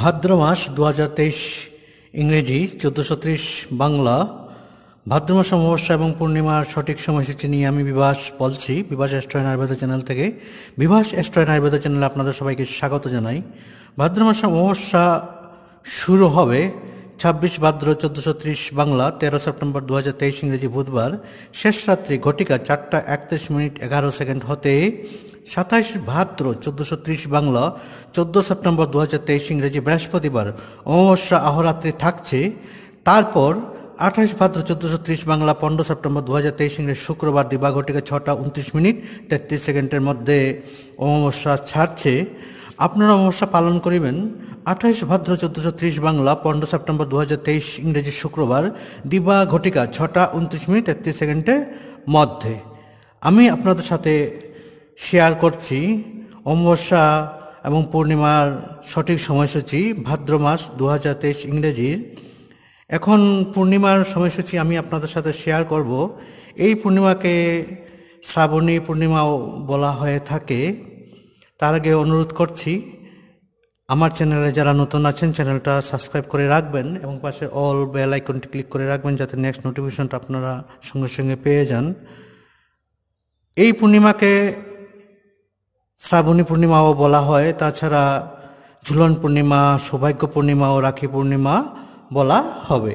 ভাদ্র মাস দু হাজার তেইশ ইংরেজি চোদ্দোশো ত্রিশ বাংলা ভাদ্র মাস অমাবস্যা এবং পূর্ণিমার সঠিক সময়সূচি নিয়ে আমি বিভাস বলছি বিভাস অ্যাস্ট্রয়ন আয়ুর্বেদ চ্যানেল থেকে বিভাস অ্যাস্ট্রয়ন আয়ুর্বেদ চ্যানেলে আপনাদের সবাইকে স্বাগত জানাই ভাদ্র মাস অমাবস্যা শুরু হবে ছাব্বিশ ভাদ্র চোদ্দোশো ত্রিশ বাংলা তেরো সেপ্টেম্বর দু তেইশ ইংরেজি বুধবার শেষ রাত্রি ঘটিকা চারটা একত্রিশ মিনিট এগারো সেকেন্ড হতে সাতাশ ভাদ্র চোদ্দোশো বাংলা ১৪ সেপ্টেম্বর দু হাজার তেইশ ইংরেজি বৃহস্পতিবার অমাবস্যা আহরাত্রি থাকছে তারপর আঠাশ ভাদ্র চোদ্দোশো ত্রিশ বাংলা পনেরো সেপ্টেম্বর দু হাজার তেইশ ইংরেজি শুক্রবার দিবাঘটিকে ছটা উনত্রিশ মিনিট তেত্রিশ সেকেন্ডের মধ্যে অমাবস্যা ছাড়ছে আপনারা অমাবস্যা পালন করিবেন আঠাশ ভাদ্র চোদ্দোশো ত্রিশ বাংলা পনেরো সেপ্টেম্বর দু হাজার তেইশ ইংরেজি শুক্রবার দিবা ঘটিকা ছটা উনত্রিশ মিনিট তেত্রিশ সেকেন্ডের মধ্যে আমি আপনাদের সাথে শেয়ার করছি অমাবস্যা এবং পূর্ণিমার সঠিক সময়সূচি ভাদ্র মাস দু হাজার তেইশ ইংরেজির এখন পূর্ণিমার সময়সূচি আমি আপনাদের সাথে শেয়ার করব এই পূর্ণিমাকে শ্রাবণী পূর্ণিমাও বলা হয়ে থাকে তার আগে অনুরোধ করছি আমার চ্যানেলে যারা নতুন আছেন চ্যানেলটা সাবস্ক্রাইব করে রাখবেন এবং পাশে অল বেল আইকনটি ক্লিক করে রাখবেন যাতে নেক্সট নোটিফিকেশনটা আপনারা সঙ্গে সঙ্গে পেয়ে যান এই পূর্ণিমাকে শ্রাবণী পূর্ণিমাও বলা হয় তাছাড়া ঝুলন পূর্ণিমা সৌভাগ্য পূর্ণিমা ও রাখি পূর্ণিমা বলা হবে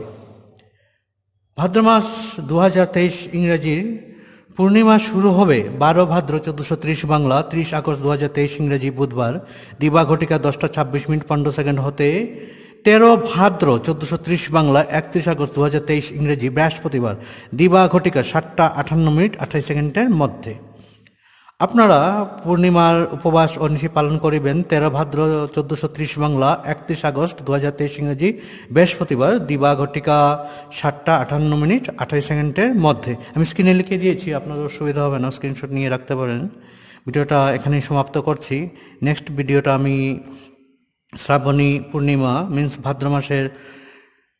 ভাদ্র মাস দু ইংরেজির পূর্ণিমা শুরু হবে বারো ভাদ্র চোদ্দশো ত্রিশ বাংলা ত্রিশ আগস্ট দু ইংরেজি বুধবার দিবা ঘটিকা দশটা ছাব্বিশ মিনিট পনেরো সেকেন্ড হতে তেরো ভাদ্র চোদ্দোশো ত্রিশ বাংলা একত্রিশ আগস্ট দু ইংরেজি বৃহস্পতিবার দিবা ঘটিকা সাতটা আটান্ন মিনিট আঠাশ সেকেন্ডের মধ্যে আপনারা পূর্ণিমার উপবাস নিশি পালন করিবেন তেরো ভাদ্র চোদ্দশো ত্রিশ বাংলা একত্রিশ আগস্ট দু হাজার তেইশ ইংরেজি বৃহস্পতিবার দিবা ঘটিকা সাতটা আঠান্ন মিনিট আঠাশ সেকেন্ডের মধ্যে আমি স্ক্রিনে লিখে দিয়েছি আপনাদের অসুবিধা হবে না স্ক্রিনশট নিয়ে রাখতে পারেন ভিডিওটা এখানেই সমাপ্ত করছি নেক্সট ভিডিওটা আমি শ্রাবণী পূর্ণিমা মিন্স ভাদ্র মাসের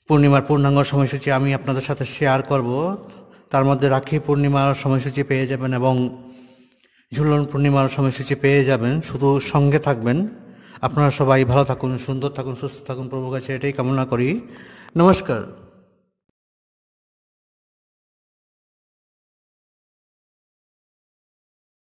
পূর্ণিমার পূর্ণাঙ্গ সময়সূচি আমি আপনাদের সাথে শেয়ার করব তার মধ্যে রাখি পূর্ণিমার সময়সূচি পেয়ে যাবেন এবং ঝুলন পূর্ণিমার সময়সূচি পেয়ে যাবেন শুধু সঙ্গে থাকবেন আপনারা সবাই ভালো থাকুন সুন্দর থাকুন সুস্থ থাকুন প্রভু কাছে এটাই কামনা করি নমস্কার